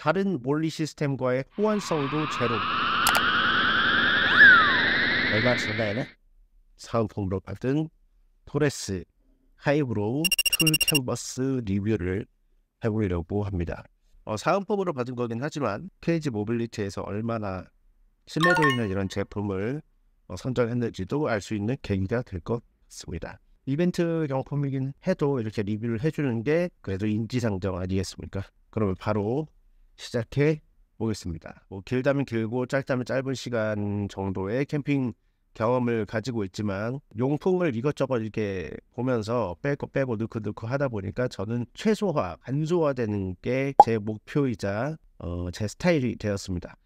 다른 몰리 시스템과의 호환성도 제로. 얼마 전에 사은품으로 받은 토레스 하이브로우 툴 캔버스 리뷰를 해보려고 합니다. 어, 사은품으로 받은 거긴 하지만 케이지 모빌리티에서 얼마나 신뢰도 있는 이런 제품을 어, 선정했는지도 알 수 있는 계기가 될 것 같습니다. 이벤트 경품이긴 해도 이렇게 리뷰를 해주는 게 그래도 인지상정 아니겠습니까? 그러면 바로 시작해 보겠습니다. 뭐 길다면 길고 짧다면 짧은 시간 정도의 캠핑 경험을 가지고 있지만 용품을 이것저것 이렇게 보면서 빼고 빼고 넣고 넣고 하다 보니까 저는 최소화, 간소화되는 게 제 목표이자 어, 제 스타일이 되었습니다.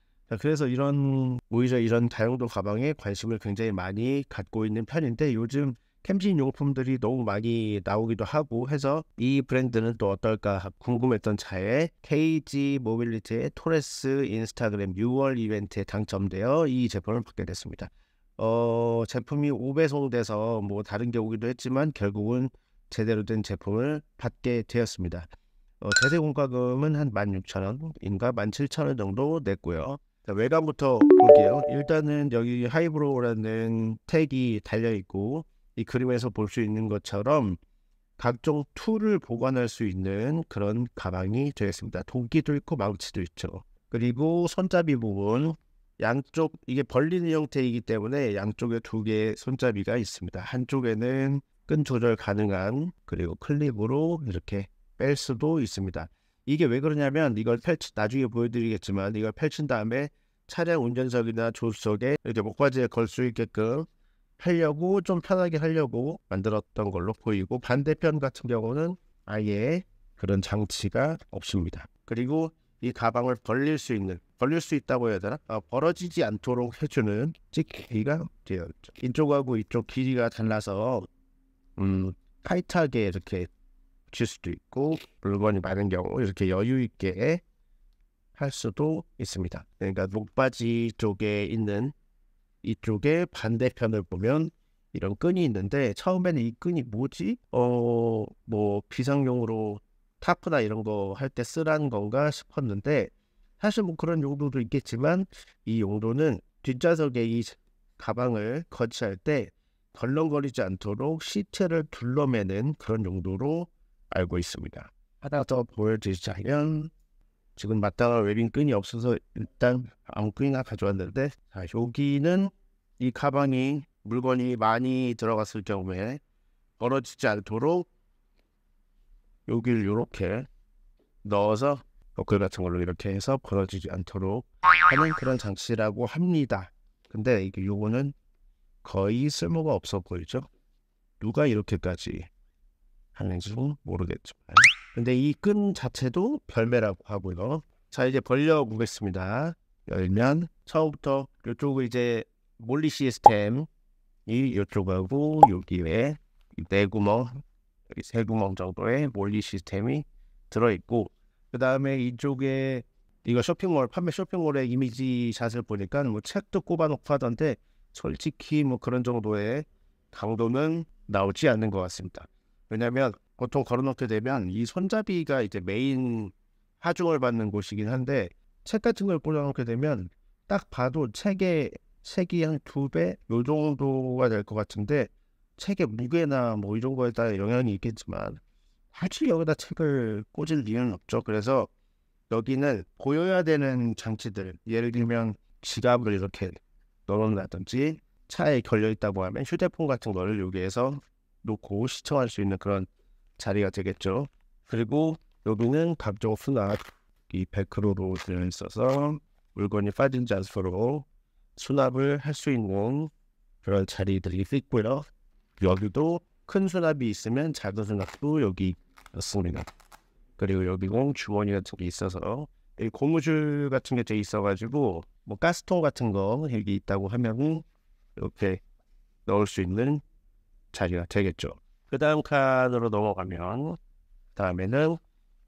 그래서 이런 오히려 이런 다용도 가방에 관심을 굉장히 많이 갖고 있는 편인데 요즘 캠진 용품들이 너무 많이 나오기도 하고 해서 이 브랜드는 또 어떨까 궁금했던 차에 KG 모빌리티의 토레스 인스타그램 6월 이벤트에 당첨되어 이 제품을 받게 됐습니다. 어, 제품이 5배송돼서 뭐 다른 게 오기도 했지만 결국은 제대로 된 제품을 받게 되었습니다. 어, 제세 공과금은 한 16,000원인가 17,000원 정도 냈고요. 자, 외관부터 볼게요. 일단은 여기 하이브로우라는 택이 달려 있고 이 그림에서 볼 수 있는 것처럼 각종 툴을 보관할 수 있는 그런 가방이 되겠습니다. 도끼도 있고 마우치도 있죠. 그리고 손잡이 부분 양쪽 이게 벌리는 형태이기 때문에 양쪽에 두 개의 손잡이가 있습니다. 한쪽에는 끈 조절 가능한 그리고 클립으로 이렇게 뺄 수도 있습니다. 이게 왜 그러냐면 이걸 펼치 나중에 보여드리겠지만 이걸 펼친 다음에 차량 운전석이나 조수석에 이렇게 목바지에 걸 수 있게끔 하려고 좀 편하게 하려고 만들었던 걸로 보이고 반대편 같은 경우는 아예 그런 장치가 없습니다. 그리고 이 가방을 벌릴 수 있는 벌릴 수 있다고 해야 되나? 아, 벌어지지 않도록 해주는 찍기가 되어 이쪽하고 이쪽 길이가 달라서 음, 타이트하게 이렇게 붙일 수도 있고 물건이 많은 경우 이렇게 여유 있게 할 수도 있습니다. 그러니까 목바지 쪽에 있는 이쪽에 반대편을 보면 이런 끈이 있는데 처음에는 이 끈이 뭐지? 어 뭐 비상용으로 타프나 이런 거 할 때 쓰라는 건가 싶었는데 사실 뭐 그런 용도도 있겠지만 이 용도는 뒷좌석에 이 가방을 거치할 때 덜렁거리지 않도록 시트를 둘러매는 그런 용도로 알고 있습니다. 하나 더 보여드리자면 지금 마땅한 웨빙 끈이 없어서 일단 아무 끈이나 가져왔는데 자, 여기는 이 가방이 물건이 많이 들어갔을 경우에 벌어지지 않도록 여기를 이렇게 넣어서 버클 같은 걸로 이렇게 해서 벌어지지 않도록 하는 그런 장치라고 합니다. 근데 이게 요거는 거의 쓸모가 없어 보이죠? 누가 이렇게까지 하는지 모르겠지만 근데 이 끈 자체도 별매라고 하고요. 자 이제 벌려 보겠습니다. 열면 처음부터 이쪽을 이제 몰리 시스템이 이쪽하고 여기에 네 구멍 여기 세 구멍 정도의 몰리 시스템이 들어 있고 그 다음에 이쪽에 이거 쇼핑몰 판매 쇼핑몰의 이미지 샷을 보니까 뭐 책도 꼽아놓고 하던데 솔직히 뭐 그런 정도의 강도는 나오지 않는 것 같습니다. 왜냐하면 보통 어, 걸어놓게 되면 이 손잡이가 이제 메인 하중을 받는 곳이긴 한데 책 같은 걸 꽂아놓게 되면 딱 봐도 책의 책이 한 두배요 정도가 될 것 같은데 책의 무게나 뭐 이런 거에 따라 영향이 있겠지만 사실 여기다 책을 꽂을 이유는 없죠. 그래서 여기는 보여야 되는 장치들 예를 들면 지갑을 이렇게 넣어놓는다든지 차에 걸려 있다고 하면 휴대폰 같은 거를 여기에서 놓고 시청할 수 있는 그런 자리가 되겠죠. 그리고 여기는 각종 수납 이 베크로로 되어 있어서 물건이 빠진지 않도록 수납을 할 수 있는 그런 자리들이 있고요. 여기도 큰 수납이 있으면 작은 수납도 여기 있습니다. 그리고 여기공 주머니 같은 게 있어서 이 고무줄 같은 게 돼 있어가지고 뭐 가스통 같은 거 여기 있다고 하면 이렇게 넣을 수 있는 자리가 되겠죠. 그 다음 칸으로 넘어가면 그 다음에는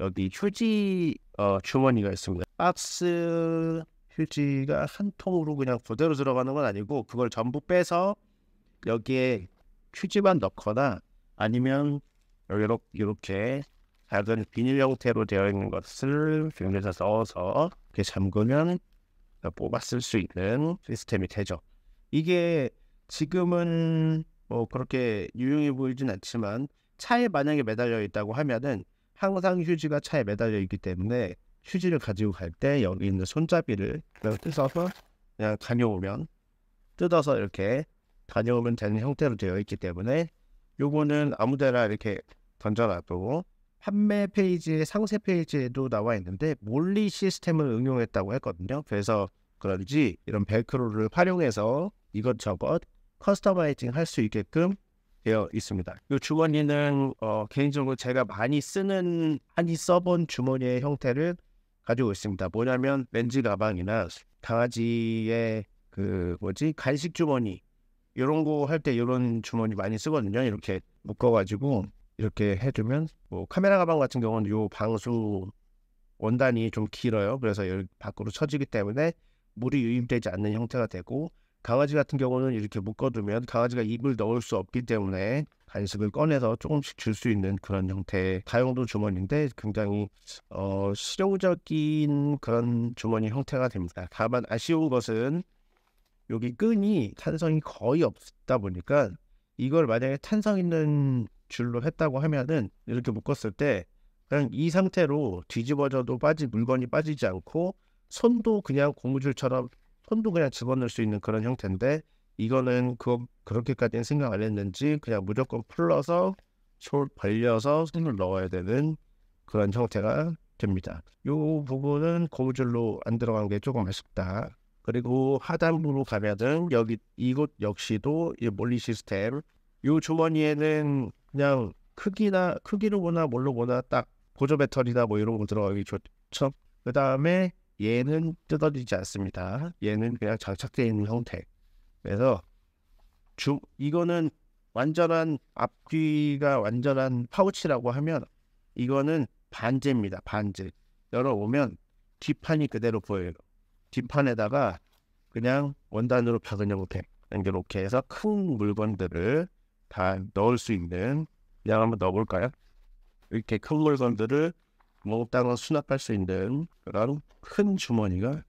여기 휴지 어, 주머니가 있습니다. 박스 휴지가 한 통으로 그냥 그대로 들어가는 건 아니고 그걸 전부 빼서 여기에 휴지만 넣거나 아니면 이렇게, 이렇게 작은 비닐 형태로 되어 있는 것을 병에서 넣어서 이렇게 잠그면 뽑아 쓸수 있는 시스템이 되죠. 이게 지금은 뭐 그렇게 유용해 보이진 않지만 차에 만약에 매달려 있다고 하면은 항상 휴지가 차에 매달려 있기 때문에 휴지를 가지고 갈 때 여기 있는 손잡이를 그냥 뜯어서 그냥 다녀오면 뜯어서 이렇게 다녀오면 되는 형태로 되어 있기 때문에 요거는 아무데나 이렇게 던져놔도 판매 페이지의 상세 페이지에도 나와 있는데 몰리 시스템을 응용했다고 했거든요. 그래서 그런지 이런 벨크로를 활용해서 이것저것 커스터마이징 할 수 있게끔 되어 있습니다. 이 주머니는 어, 개인적으로 제가 많이 쓰는 한이 써본 주머니의 형태를 가지고 있습니다. 뭐냐면 렌즈 가방이나 강아지의 그 뭐지 간식 주머니 이런 거 할 때 이런 주머니 많이 쓰거든요. 이렇게 묶어가지고 이렇게 해주면 뭐 카메라 가방 같은 경우는 요 방수 원단이 좀 길어요. 그래서 여기 밖으로 쳐지기 때문에 물이 유입되지 않는 형태가 되고 강아지 같은 경우는 이렇게 묶어두면 강아지가 입을 넣을 수 없기 때문에 간식을 꺼내서 조금씩 줄 수 있는 그런 형태의 다용도 주머니인데 굉장히 어, 실용적인 그런 주머니 형태가 됩니다. 다만 아쉬운 것은 여기 끈이 탄성이 거의 없다 보니까 이걸 만약에 탄성 있는 줄로 했다고 하면은 이렇게 묶었을 때 그냥 이 상태로 뒤집어져도 빠진 물건이 빠지지 않고 손도 그냥 고무줄처럼 폰도 그냥 집어넣을 수 있는 그런 형태인데 이거는 그 그렇게까지는 생각 안 했는지 그냥 무조건 풀러서 손 벌려서 손을 넣어야 되는 그런 형태가 됩니다. 이 부분은 고무줄로 안 들어간 게 조금 아쉽다. 그리고 하단부로 가면은 여기 이곳 역시도 이 몰리 시스템. 이 주머니에는 그냥 크기나 크기로 보나 뭘로 보나 딱 보조 배터리나 뭐 이런 거 들어가기 좋죠. 그 다음에 얘는 뜯어지지 않습니다. 얘는 그냥 장착되어 있는 형태. 그래서 주, 이거는 완전한 앞뒤가 완전한 파우치라고 하면 이거는 반제입니다. 반제. 열어보면 뒷판이 그대로 보여요. 뒷판에다가 그냥 원단으로 박그냥 으 이렇게 해서 큰 물건들을 다 넣을 수 있는 그냥 한번 넣어볼까요? 이렇게 큰 물건들을 목욕탕을 뭐 수납할 수 있는 그런 큰 주머니가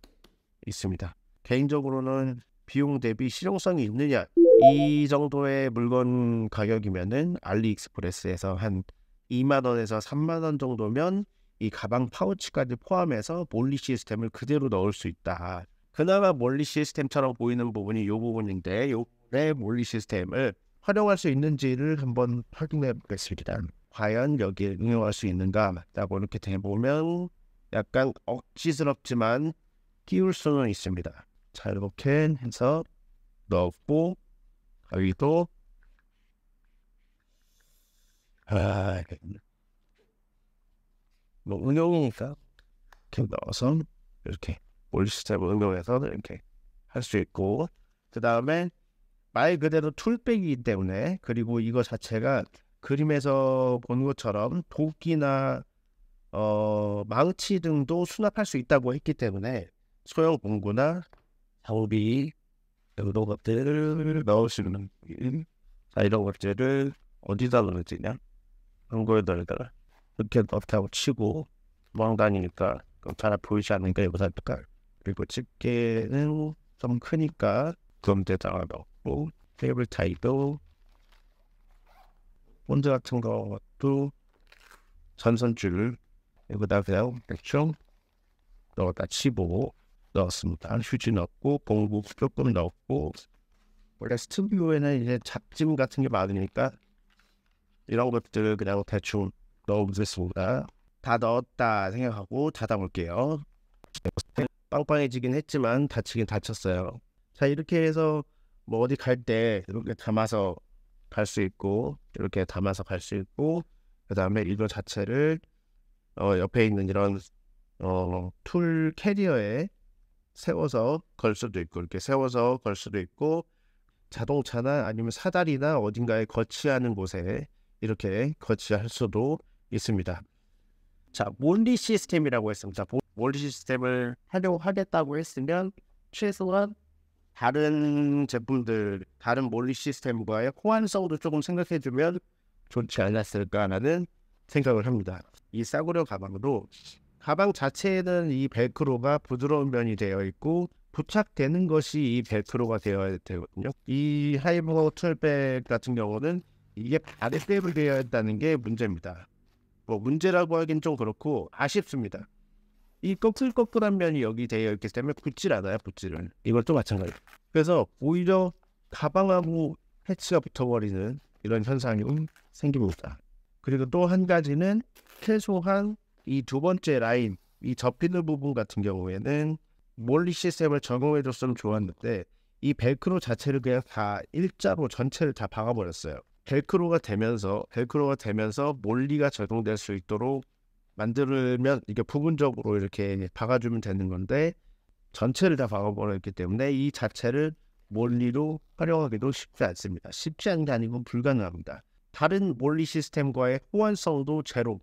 있습니다. 개인적으로는 비용 대비 실용성이 있느냐 이 정도의 물건 가격이면은 알리익스프레스에서 한 2만 원에서 3만 원 정도면 이 가방 파우치까지 포함해서 몰리 시스템을 그대로 넣을 수 있다. 그나마 몰리 시스템처럼 보이는 부분이 이 부분인데 요의 네 몰리 시스템을 활용할 수 있는지를 한번 확인해 보겠습니다. 과연 여기에 응용할 수 있는가 라고 이렇게 대보면 약간 억지스럽지만 끼울 수는 있습니다. 자 이렇게 해서 넣고 여기도 아, 뭐 응용이니까 이렇게 넣어서 이렇게 몰시스템을 응용해서 이렇게 할 수 있고 그 다음에 말 그대로 툴백이기 때문에 그리고 이거 자체가 그림에서 본 것처럼 도끼나 어, 망치 등도 수납할 수 있다고 했기 때문에 소형 공구나 장비 이런 것들을 넣을 수 있는 자 이런 것들을 어디다 넣을 지냐 공구에 넣을까 이렇게 넣다고 치고 도망다니니까 잘 보이지 않는가 이보다니까 그리고 집게는 좀 크니까 그럼 대장을 넣고 테이블 타이도 본드 같은 것도 전선줄 여기다 대요 액션 넣었다 치고 넣었습니다. 휴지 넣고 공부 조금 넣고 원래 스튜디오에는 이제 잡짐 지 같은 게 많으니까 이런 것들을 그냥 대충 넣어보겠습니다. 다 넣었다 생각하고 닫아볼게요. 빵빵해지긴 했지만 다치긴 다쳤어요. 자 이렇게 해서 뭐 어디 갈 때 이렇게 담아서 갈수 있고 이렇게 담아서 갈 수 있고 그 다음에 일도 자체를 어, 옆에 있는 이런 어, 툴 캐리어에 세워서 걸 수도 있고 이렇게 세워서 걸 수도 있고 자동차나 아니면 사다리나 어딘가에 거치하는 곳에 이렇게 거치할 수도 있습니다. 자, 몰리 시스템이라고 했습니다. 몰리 시스템을 활용하겠다고 했으면 최소한 다른 제품들, 다른 몰리 시스템과의 호환성도 조금 생각해주면 좋지 않았을까라는 생각을 합니다. 이 싸구려 가방도 가방 자체에는 이 벨크로가 부드러운 면이 되어 있고 부착되는 것이 이 벨크로가 되어야 되거든요. 이 하이버 툴백 같은 경우는 이게 발테이블 되어야 했다는 게 문제입니다. 뭐 문제라고 하긴 좀 그렇고 아쉽습니다. 이 꺼끌꺼끌한 면이 여기 되어 있기 때문에 붙질 않아요, 붙질은. 이것도 마찬가지. 그래서 오히려 가방하고 패치가 붙어버리는 이런 현상이 생깁니다. 그리고 또 한 가지는 최소한 이 두 번째 라인, 이 접히는 부분 같은 경우에는 몰리 시스템을 적용해줬으면 좋았는데 이 벨크로 자체를 그냥 다 일자로 전체를 다 박아버렸어요. 벨크로가 되면서 벨크로가 되면서 몰리가 적용될 수 있도록 만들면 이게 부분적으로 이렇게 박아주면 되는 건데 전체를 다 박아버렸기 때문에 이 자체를 몰리로 활용하기도 쉽지 않습니다. 쉽지 않은 게 아니고 불가능합니다. 다른 몰리 시스템과의 호환성도 제로.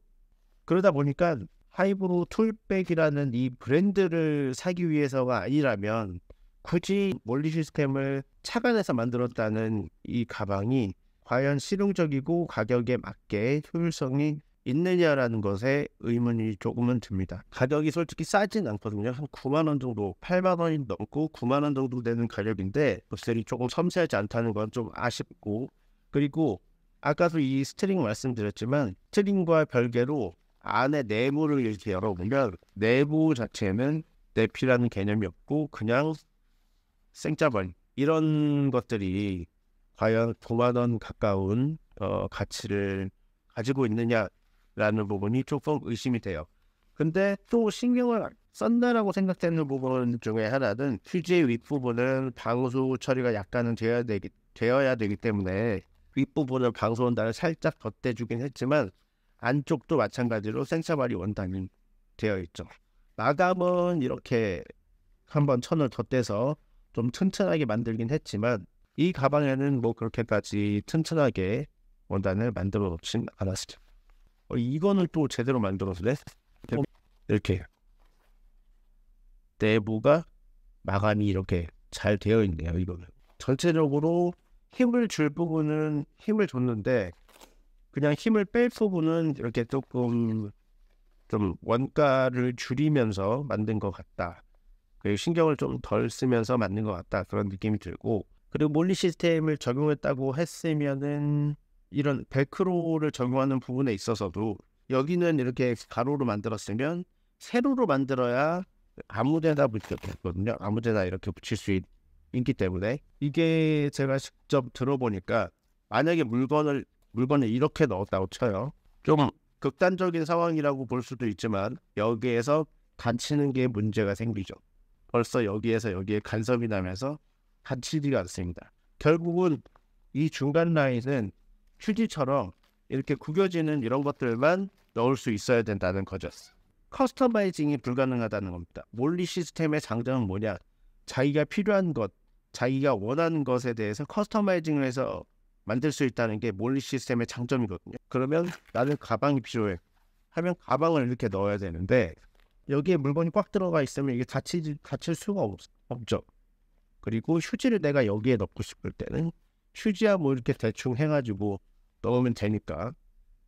그러다 보니까 하이브로 툴백이라는 이 브랜드를 사기 위해서가 아니라면 굳이 몰리 시스템을 착안해서 만들었다는 이 가방이 과연 실용적이고 가격에 맞게 효율성이 있느냐라는 것에 의문이 조금은 듭니다. 가격이 솔직히 싸진 않거든요. 한 9만 원 정도, 8만 원이 넘고 9만 원 정도 되는 가격인데 롯셀이 조금 섬세하지 않다는 건 좀 아쉽고 그리고 아까도 이 스트링 말씀드렸지만 스트링과 별개로 안에 내부를 이렇게 열어보면 내부 자체에는 내피라는 개념이 없고 그냥 생짜벌 이런 것들이 과연 9만 원 가까운 어, 가치를 가지고 있느냐 라는 부분이 조금 의심이 돼요. 근데 또 신경을 썼다라고 생각되는 부분 중에 하나는 휴지의 윗부분은 방수 처리가 약간은 되어야 되기, 되어야 되기 때문에 윗부분을 방수 원단을 살짝 덧대주긴 했지만 안쪽도 마찬가지로 센서발이 원단이 되어 있죠. 마감은 이렇게 한번 천을 덧대서 좀 튼튼하게 만들긴 했지만 이 가방에는 뭐 그렇게까지 튼튼하게 원단을 만들어 놓진 않았습니다. 어, 이거는 또 제대로 만들었네. 이렇게 내부가 마감이 이렇게 잘 되어 있네요. 이거는 전체적으로 힘을 줄 부분은 힘을 줬는데 그냥 힘을 뺄 부분은 이렇게 조금 좀 원가를 줄이면서 만든 것 같다. 그리고 신경을 좀 덜 쓰면서 만든 것 같다 그런 느낌이 들고 그리고 몰리 시스템을 적용했다고 했으면은 이런 벨크로를 적용하는 부분에 있어서도 여기는 이렇게 가로로 만들었으면 세로로 만들어야 아무데나 붙였거든요. 아무데나 이렇게 붙일 수 있, 기 때문에 이게 제가 직접 들어보니까 만약에 물건을 물건을 이렇게 넣었다고 쳐요. 좀 극단적인 상황이라고 볼 수도 있지만 여기에서 간치는게 문제가 생기죠. 벌써 여기에서 여기에 간섭이 나면서 간치지가 않습니다. 결국은 이 중간 라인은 휴지처럼 이렇게 구겨지는 이런 것들만 넣을 수 있어야 된다는 거죠. 커스터마이징이 불가능하다는 겁니다. 몰리 시스템의 장점은 뭐냐? 자기가 필요한 것, 자기가 원하는 것에 대해서 커스터마이징을 해서 만들 수 있다는 게 몰리 시스템의 장점이거든요. 그러면 나는 가방이 필요해. 하면 가방을 이렇게 넣어야 되는데 여기에 물건이 꽉 들어가 있으면 이게 다치, 다칠 수가 없, 없죠. 그리고 휴지를 내가 여기에 넣고 싶을 때는 휴지야 뭐 이렇게 대충 해가지고 넣으면 되니까.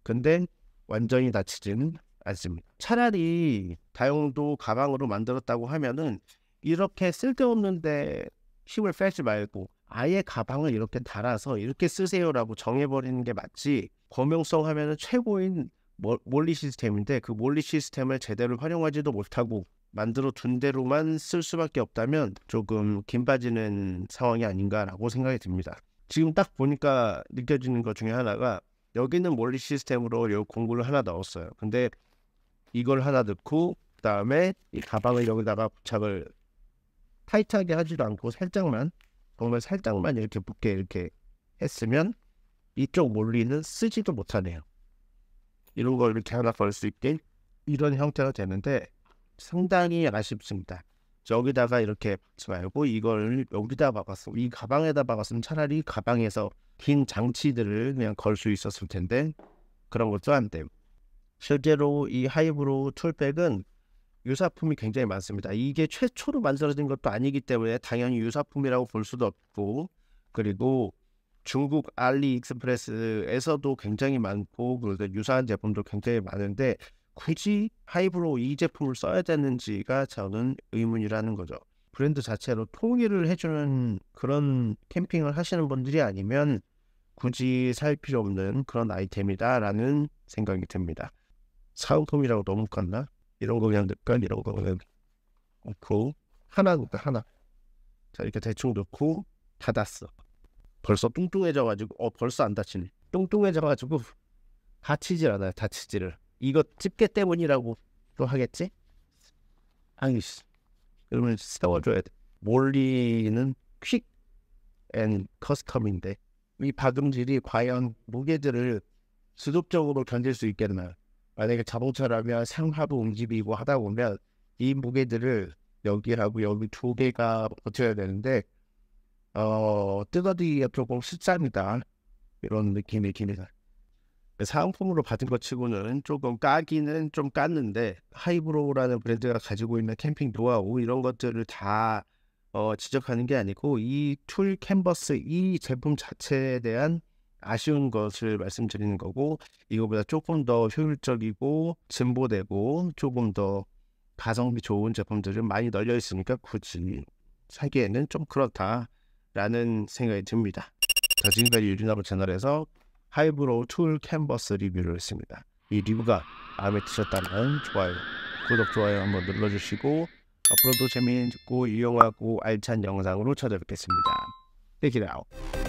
근데 완전히 다치지는 않습니다. 차라리 다용도 가방으로 만들었다고 하면은 이렇게 쓸데없는데 힘을 빼지 말고 아예 가방을 이렇게 달아서 이렇게 쓰세요라고 정해버리는 게 맞지 범용성 하면은 최고인 몰리 시스템인데 그 몰리 시스템을 제대로 활용하지도 못하고 만들어 둔 대로만 쓸 수밖에 없다면 조금 긴 빠지는 상황이 아닌가라고 생각이 듭니다. 지금 딱 보니까 느껴지는 것 중에 하나가 여기는 몰리 시스템으로 요 공구를 하나 넣었어요. 근데 이걸 하나 넣고 그다음에 이 가방을 여기다가 부착을 타이트하게 하지도 않고 살짝만 정말 살짝만 이렇게 붙게 이렇게 했으면 이쪽 몰리는 쓰지도 못하네요. 이런 걸 이렇게 하나 걸 수 있게 이런 형태가 되는데 상당히 아쉽습니다. 저기다가 이렇게 박지 말고 이걸 여기다 박았어. 이 가방에다 박았으면 차라리 가방에서 긴 장치들을 그냥 걸 수 있었을 텐데 그런 것도 안 돼요. 실제로 이 하이브로우 툴백은 유사품이 굉장히 많습니다. 이게 최초로 만들어진 것도 아니기 때문에 당연히 유사품이라고 볼 수도 없고 그리고 중국 알리익스프레스에서도 굉장히 많고 그래서 유사한 제품도 굉장히 많은데 굳이 하이브로이 제품을 써야 되는지가 저는 의문이라는 거죠. 브랜드 자체로 통일을 해주는 그런 캠핑을 하시는 분들이 아니면 굳이 살 필요 없는 그런 아이템이다라는 생각이 듭니다. 사은품이라고 너무 컸나 이런 거 그냥 넣을까? 이런 거 그냥 넣고 하나 넣을까? 하나 자 이렇게 대충 넣고 닫았어. 벌써 뚱뚱해져가지고 어 벌써 안닫히네 뚱뚱해져가지고 닫히질 않아요. 닫히지를 이것 집게 때문이라고 또 하겠지? 아이씨 그러면 세워줘야 돼 몰리는 퀵 앤 커스텀인데 이 박음질이 과연 무게들을 수급적으로 견딜 수 있겠나 만약에 자동차라면 상하부 움직이고 하다 보면 이 무게들을 여기하고 여기 두 개가 버텨야 되는데 어뜯어지가 조금 숫자입니다 이런 느낌이 깁니다 그 사은품으로 받은 것 치고는 조금 까기는 좀 깠는데 하이브로우라는 브랜드가 가지고 있는 캠핑 노하우 이런 것들을 다 어, 지적하는 게 아니고 이 툴 캔버스 이 제품 자체에 대한 아쉬운 것을 말씀드리는 거고 이거보다 조금 더 효율적이고 진보되고 조금 더 가성비 좋은 제품들은 많이 널려 있으니까 굳이 사기에는 좀 그렇다라는 생각이 듭니다. 자, 지금까지 유리나무 채널에서 하이브로우 툴 캔버스 리뷰를 했습니다. 이 리뷰가 마음에 드셨다면 좋아요, 구독, 좋아요 한번 눌러주시고 앞으로도 재미있고 유용하고 알찬 영상으로 찾아뵙겠습니다. Take i